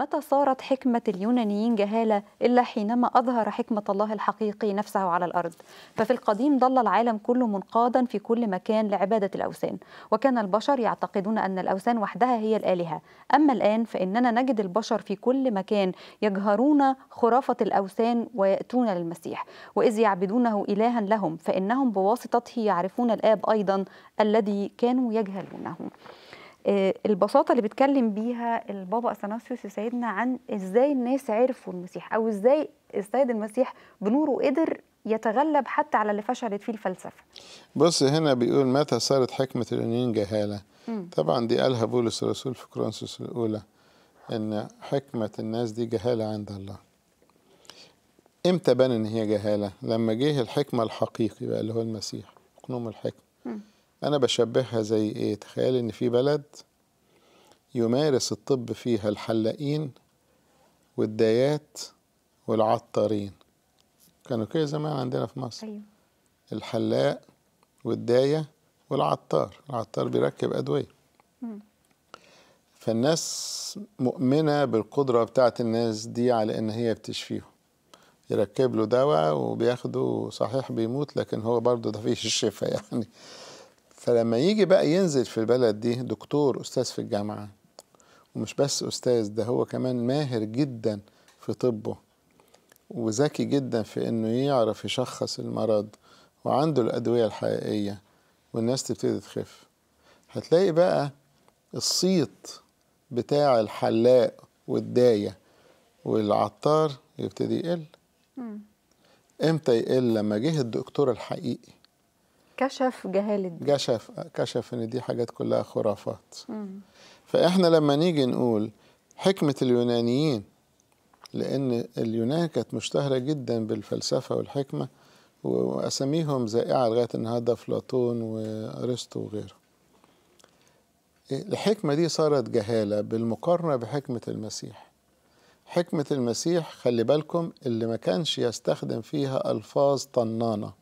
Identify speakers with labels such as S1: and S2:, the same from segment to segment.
S1: متى صارت حكمة اليونانيين جهالة إلا حينما أظهر حكمة الله الحقيقي نفسه على الأرض ففي القديم ظل العالم كله منقادا في كل مكان لعبادة الأوثان وكان البشر يعتقدون أن الأوثان وحدها هي الآلهة أما الآن فإننا نجد البشر في كل مكان يجهرون خرافة الأوثان ويأتون للمسيح وإذ يعبدونه إلها لهم فإنهم بواسطته يعرفون الآب أيضا الذي كانوا يجهلونه آه، البساطه اللي بيتكلم بيها البابا اثناسيوس سيدنا عن ازاي الناس عرفوا المسيح او ازاي السيد المسيح بنوره قدر يتغلب حتى على اللي فشلت فيه الفلسفه.
S2: بص هنا بيقول متى صارت حكمه الأنين جهاله؟ مم. طبعا دي قالها بولس الرسول في كرونسوس الاولى ان حكمه الناس دي جهاله عند الله. امتى بان ان هي جهاله؟ لما جه الحكمه الحقيقي بقى اللي هو المسيح قنوم الحكمه. أنا بشبهها زي إيه تخيل إن في بلد يمارس الطب فيها الحلاقين والدايات والعطارين كانوا كده زمان عندنا في مصر أيوه. الحلاق والداية والعطار العطار بيركب أدوية فالناس مؤمنة بالقدرة بتاعت الناس دي على إن هي بتشفيهم يركب له دواء وبياخده صحيح بيموت لكن هو برضه ده فيه الشفاء يعني فلما يجي بقى ينزل في البلد دي دكتور أستاذ في الجامعة ومش بس أستاذ ده هو كمان ماهر جدا في طبه وذكي جدا في إنه يعرف يشخص المرض وعنده الأدوية الحقيقية والناس تبتدي تخف هتلاقي بقى الصيت بتاع الحلاق والداية والعطار يبتدي يقل امتى يقل لما جه الدكتور الحقيقي
S1: كشف جهالة دي
S2: كشف كشف ان دي حاجات كلها خرافات مم. فاحنا لما نيجي نقول حكمة اليونانيين لأن اليونان كانت مشتهرة جدا بالفلسفة والحكمة وأساميهم زائعة لغاية النهاردة أفلاطون وأرسطو وغيره إيه، الحكمة دي صارت جهالة بالمقارنة بحكمة المسيح حكمة المسيح خلي بالكم اللي ما كانش يستخدم فيها ألفاظ طنانة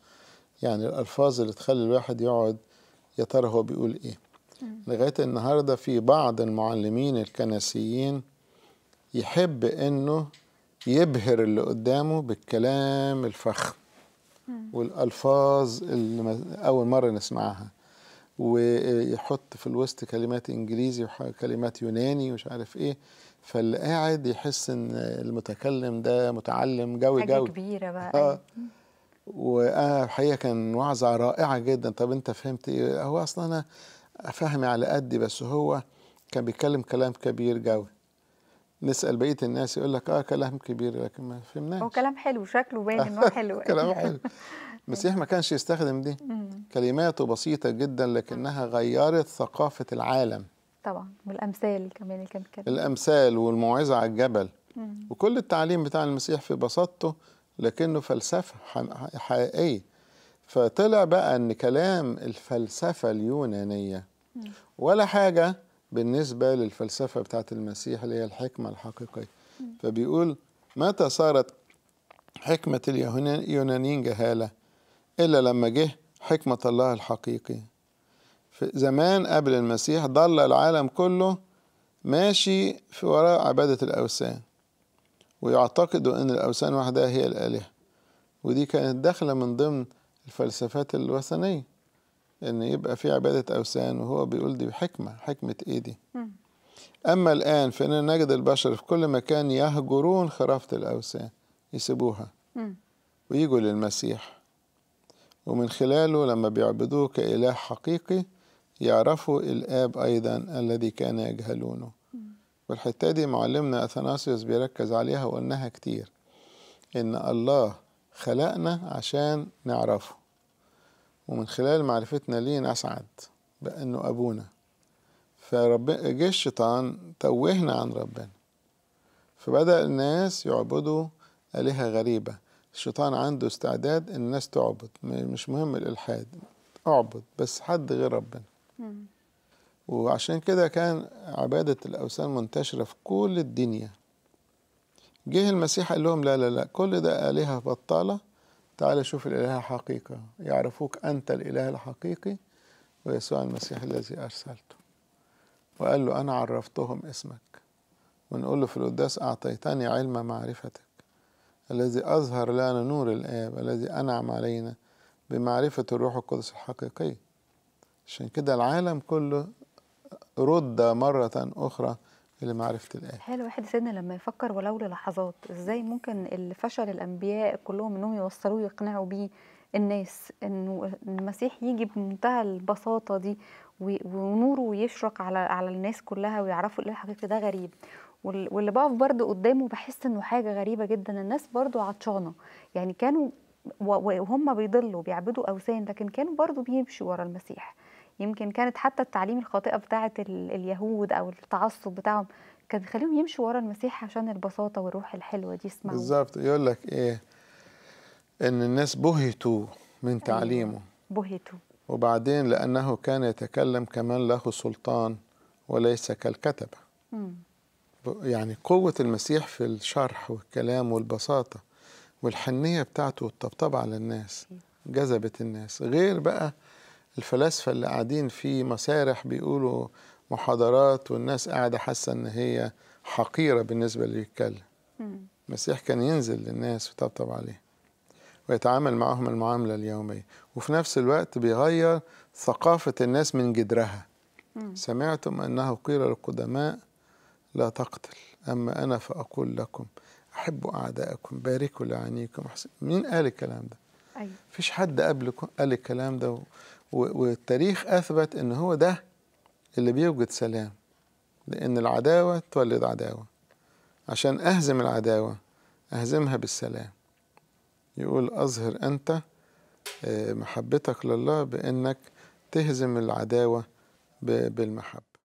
S2: يعني الألفاظ اللي تخلي الواحد يقعد يا ترى هو بيقول إيه لغاية النهاردة في بعض المعلمين الكنسيين يحب إنه يبهر اللي قدامه بالكلام الفخم والألفاظ اللي أول مرة نسمعها ويحط في الوسط كلمات إنجليزي وكلمات يوناني ومش عارف إيه فاللي قاعد يحس إن المتكلم ده متعلم جوي جوي حاجة
S1: كبيرة بقى آه. أيوة.
S2: وانا الحقيقه كان وعظه رائعه جدا طب انت فهمت ايه هو اصلا انا فهمي على قدي بس هو كان بيتكلم كلام كبير قوي نسال بقيه الناس يقول لك اه كلام كبير لكن ما فهمناش هو
S1: كلام حلو شكله باين انه حلو كلام حلو
S2: المسيح ما كانش يستخدم دي كلماته بسيطه جدا لكنها غيرت ثقافه العالم
S1: طبعا والامثال كمان اللي كان
S2: الامثال والموعظه على الجبل وكل التعليم بتاع المسيح في بساطته لكنه فلسفة حقيقية فطلع بقى ان كلام الفلسفة اليونانية ولا حاجة بالنسبة للفلسفة بتاعة المسيح اللي هي الحكمة الحقيقية فبيقول متى صارت حكمة اليونانيين جهالة إلا لما جه حكمة الله الحقيقي في زمان قبل المسيح ضل العالم كله ماشي في وراء عبادة الأوثان ويعتقدوا أن الأوثان وحدها هي الآلهة ودي كانت داخلة من ضمن الفلسفات الوثنية إن يبقى في عبادة أوثان وهو بيقول دي حكمة حكمة إيه دي أما الآن فإننا نجد البشر في كل مكان يهجرون خرافة الأوثان يسيبوها ويجوا للمسيح ومن خلاله لما بيعبدوه كإله حقيقي يعرفوا الآب أيضا الذي كان يجهلونه والحتة دي معلمنا أثناسيوس بيركز عليها وقلناها كتير إن الله خلقنا عشان نعرفه ومن خلال معرفتنا ليه نسعد بأنه أبونا فرب جه الشيطان توهنا عن ربنا فبدأ الناس يعبدوا آلهة غريبة الشيطان عنده استعداد إن الناس تعبد مش مهم الإلحاد اعبد بس حد غير ربنا وعشان كده كان عبادة الأوثان منتشرة في كل الدنيا جه المسيح قال لهم لا لا لا كل ده آلهة بطالة تعالى شوف الإله حقيقة يعرفوك أنت الإله الحقيقي ويسوع المسيح الذي أرسلته وقال له أنا عرفتهم اسمك ونقول له في القداس أعطيتني علم معرفتك الذي أظهر لنا نور الآب الذي أنعم علينا بمعرفة الروح القدس الحقيقي عشان كده العالم كله رد مرة أخرى لمعرفة الآية
S1: حلو واحد سيدنا لما يفكر ولو للحظات إزاي ممكن اللي فشل الأنبياء كلهم إنهم يوصلوه يقنعوا بيه الناس إنه المسيح يجي بمنتهى البساطة دي ونوره يشرق على على الناس كلها ويعرفوا ايه الحقيقي ده غريب واللي بقف برضه قدامه بحس إنه حاجة غريبة جدا الناس برضه عطشانة يعني كانوا وهم بيضلوا بيعبدوا أوثان لكن كانوا برضه بيمشوا ورا المسيح يمكن كانت حتى التعليم الخاطئه بتاعه اليهود او التعصب بتاعهم كان خليهم يمشوا ورا المسيح عشان البساطه والروح الحلوه دي اسمها بالظبط
S2: يقول لك ايه ان الناس بهتوا من أيوة. تعليمه بهتوا وبعدين لانه كان يتكلم كمان له سلطان وليس كالكتبه يعني قوه المسيح في الشرح والكلام والبساطه والحنيه بتاعته والطبطبه على الناس جذبت الناس غير بقى الفلاسفة اللي قاعدين في مسارح بيقولوا محاضرات والناس قاعدة حاسة إن هي حقيرة بالنسبة اللي يتكلم المسيح كان ينزل للناس ويطبطب عليه ويتعامل معهم المعاملة اليومية وفي نفس الوقت بيغير ثقافة الناس من جدرها سمعتم أنه قيل للقدماء لا تقتل أما أنا فأقول لكم أحبوا أعدائكم باركوا لعنيكم مين قال الكلام ده؟ أيوة. فيش حد قبلكم قال الكلام ده والتاريخ أثبت إن هو ده اللي بيوجد سلام لأن العداوة تولد عداوة عشان أهزم العداوة أهزمها بالسلام يقول أظهر أنت آه، محبتك لله بأنك تهزم العداوة بالمحبة